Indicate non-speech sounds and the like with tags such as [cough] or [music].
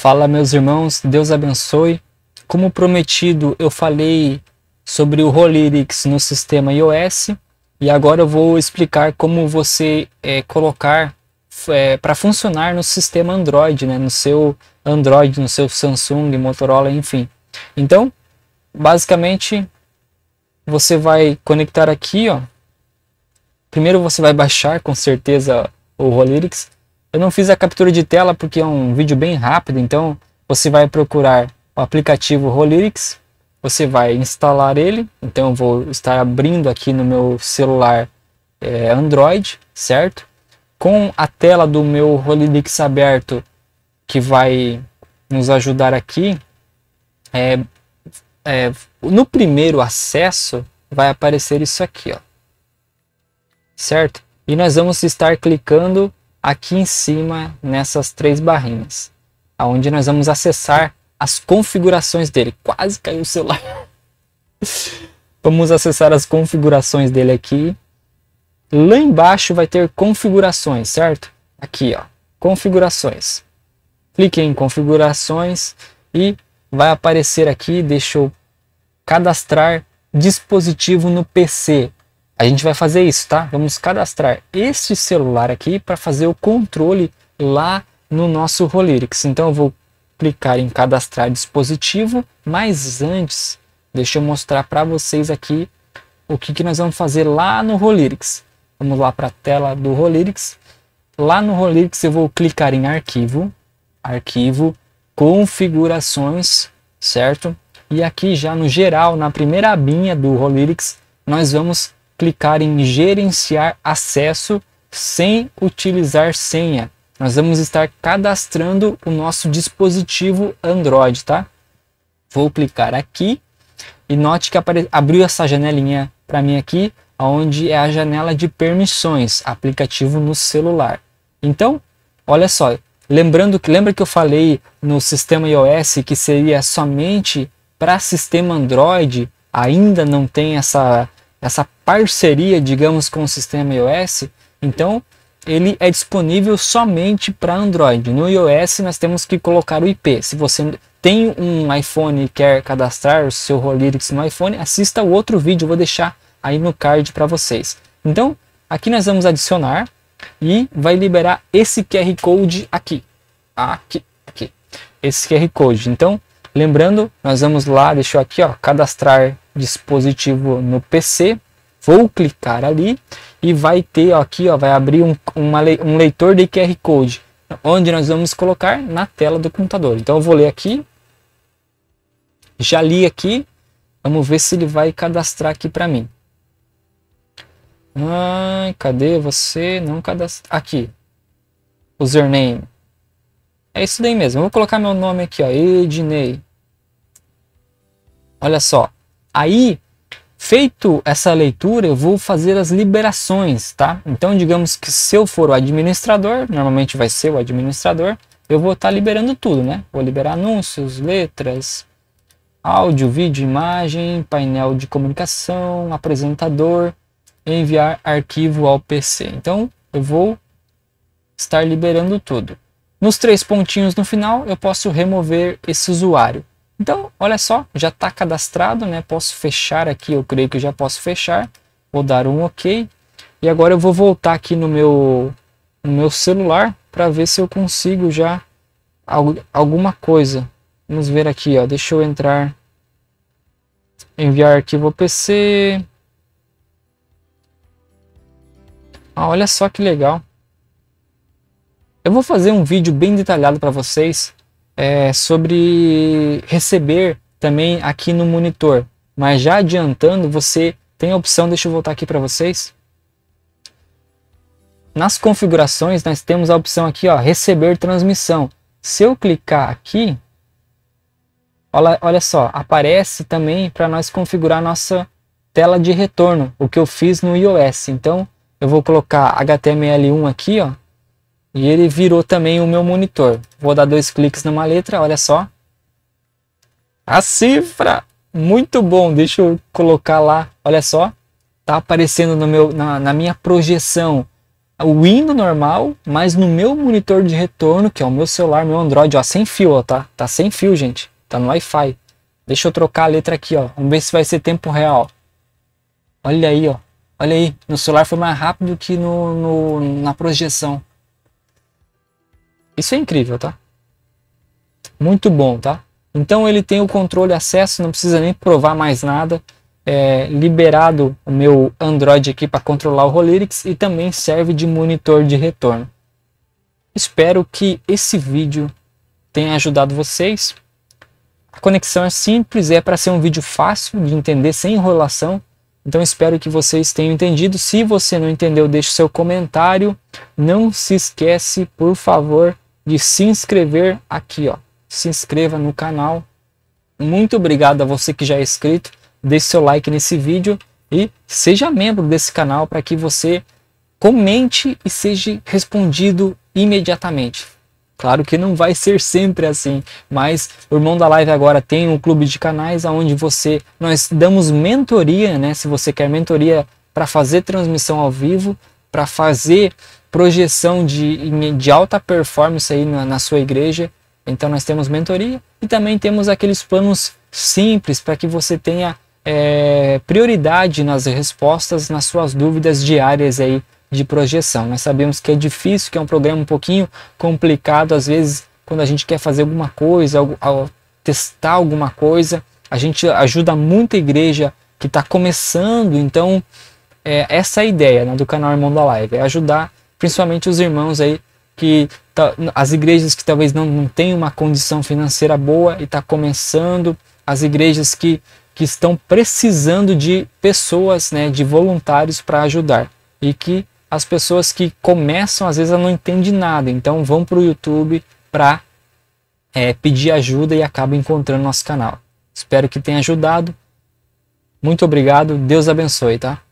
Fala, meus irmãos, Deus abençoe. Como prometido, eu falei sobre o Rolyrix no sistema iOS e agora eu vou explicar como você é, colocar é, para funcionar no sistema Android, né? no seu Android, no seu Samsung, Motorola, enfim. Então, basicamente, você vai conectar aqui, ó. Primeiro você vai baixar com certeza o Rolyrix eu não fiz a captura de tela porque é um vídeo bem rápido, então você vai procurar o aplicativo Holyrix, você vai instalar ele, então eu vou estar abrindo aqui no meu celular é, Android, certo? Com a tela do meu Holyrix aberto, que vai nos ajudar aqui, é, é, no primeiro acesso vai aparecer isso aqui, ó, certo? E nós vamos estar clicando aqui em cima nessas três barrinhas, aonde nós vamos acessar as configurações dele. Quase caiu o celular. [laughs] vamos acessar as configurações dele aqui. Lá embaixo vai ter configurações, certo? Aqui, ó, configurações. Clique em configurações e vai aparecer aqui, deixa eu cadastrar dispositivo no PC. A gente vai fazer isso, tá? Vamos cadastrar este celular aqui para fazer o controle lá no nosso Rolyrics. Então eu vou clicar em cadastrar dispositivo, mas antes deixa eu mostrar para vocês aqui o que, que nós vamos fazer lá no Rolyrics. Vamos lá para a tela do Rolyrics. Lá no Rolyrics eu vou clicar em arquivo, arquivo, configurações, certo? E aqui já no geral, na primeira abinha do Rolyrics, nós vamos clicar em gerenciar acesso sem utilizar senha. Nós vamos estar cadastrando o nosso dispositivo Android, tá? Vou clicar aqui e note que apare... abriu essa janelinha para mim aqui, onde é a janela de permissões, aplicativo no celular. Então, olha só, lembrando que lembra que eu falei no sistema iOS que seria somente para sistema Android, ainda não tem essa essa parceria, digamos, com o sistema iOS, então ele é disponível somente para Android. No iOS nós temos que colocar o IP. Se você tem um iPhone e quer cadastrar o seu Rolyrix no iPhone, assista o outro vídeo, vou deixar aí no card para vocês. Então, aqui nós vamos adicionar e vai liberar esse QR Code aqui. Aqui, aqui. Esse QR Code. Então, lembrando, nós vamos lá, deixou aqui, ó, cadastrar dispositivo no PC, vou clicar ali e vai ter ó, aqui, ó, vai abrir um, uma, um leitor de QR Code, onde nós vamos colocar na tela do computador. Então eu vou ler aqui, já li aqui, vamos ver se ele vai cadastrar aqui para mim. Ai, ah, cadê você? Não cadastrar aqui. Username. É isso daí mesmo. Eu vou colocar meu nome aqui, ó, Ednei. Olha só, Aí, feito essa leitura, eu vou fazer as liberações, tá? Então, digamos que se eu for o administrador, normalmente vai ser o administrador, eu vou estar tá liberando tudo, né? Vou liberar anúncios, letras, áudio, vídeo, imagem, painel de comunicação, apresentador, enviar arquivo ao PC. Então, eu vou estar liberando tudo. Nos três pontinhos no final, eu posso remover esse usuário. Então, olha só, já está cadastrado, né? Posso fechar aqui, eu creio que já posso fechar. Vou dar um OK. E agora eu vou voltar aqui no meu, no meu celular para ver se eu consigo já alguma coisa. Vamos ver aqui, ó. Deixa eu entrar. Enviar arquivo PC. Ah, olha só que legal. Eu vou fazer um vídeo bem detalhado para vocês é, sobre receber também aqui no monitor. Mas já adiantando, você tem a opção, deixa eu voltar aqui para vocês. Nas configurações, nós temos a opção aqui, ó, receber transmissão. Se eu clicar aqui, olha, olha só, aparece também para nós configurar nossa tela de retorno, o que eu fiz no iOS. Então, eu vou colocar HTML1 aqui, ó, e ele virou também o meu monitor. Vou dar dois cliques numa letra, olha só. A cifra! Muito bom, deixa eu colocar lá, olha só. Tá aparecendo no meu, na, na minha projeção o Windows normal, mas no meu monitor de retorno, que é o meu celular, meu Android, ó, sem fio, ó, tá? Tá sem fio, gente. Tá no Wi-Fi. Deixa eu trocar a letra aqui, ó. Vamos ver se vai ser tempo real. Olha aí, ó. Olha aí. No celular foi mais rápido que no, no na projeção. Isso é incrível, tá? Muito bom, tá? Então ele tem o controle acesso, não precisa nem provar mais nada. É, liberado o meu Android aqui para controlar o Rolyrix e também serve de monitor de retorno. Espero que esse vídeo tenha ajudado vocês. A conexão é simples, é para ser um vídeo fácil de entender, sem enrolação. Então espero que vocês tenham entendido. Se você não entendeu, deixe seu comentário. Não se esquece, por favor, de se inscrever aqui, ó. Se inscreva no canal. Muito obrigado a você que já é inscrito. Deixe seu like nesse vídeo e seja membro desse canal para que você comente e seja respondido imediatamente. Claro que não vai ser sempre assim, mas o Irmão da Live agora tem um clube de canais onde você nós damos mentoria, né? Se você quer mentoria para fazer transmissão ao vivo, para fazer projeção de, de alta performance aí na, na sua igreja. Então nós temos mentoria e também temos aqueles planos simples para que você tenha é, prioridade nas respostas nas suas dúvidas diárias aí de projeção. Nós sabemos que é difícil, que é um programa um pouquinho complicado às vezes quando a gente quer fazer alguma coisa, algo, ao testar alguma coisa. A gente ajuda muita igreja que está começando, então é, essa é a ideia né, do canal Irmão da Live, é ajudar principalmente os irmãos aí que tá, as igrejas que talvez não, não tenham uma condição financeira boa e está começando, as igrejas que, que estão precisando de pessoas, né, de voluntários para ajudar e que as pessoas que começam às vezes não entendem nada, então vão para o YouTube para é, pedir ajuda e acabam encontrando nosso canal. Espero que tenha ajudado. Muito obrigado, Deus abençoe, tá?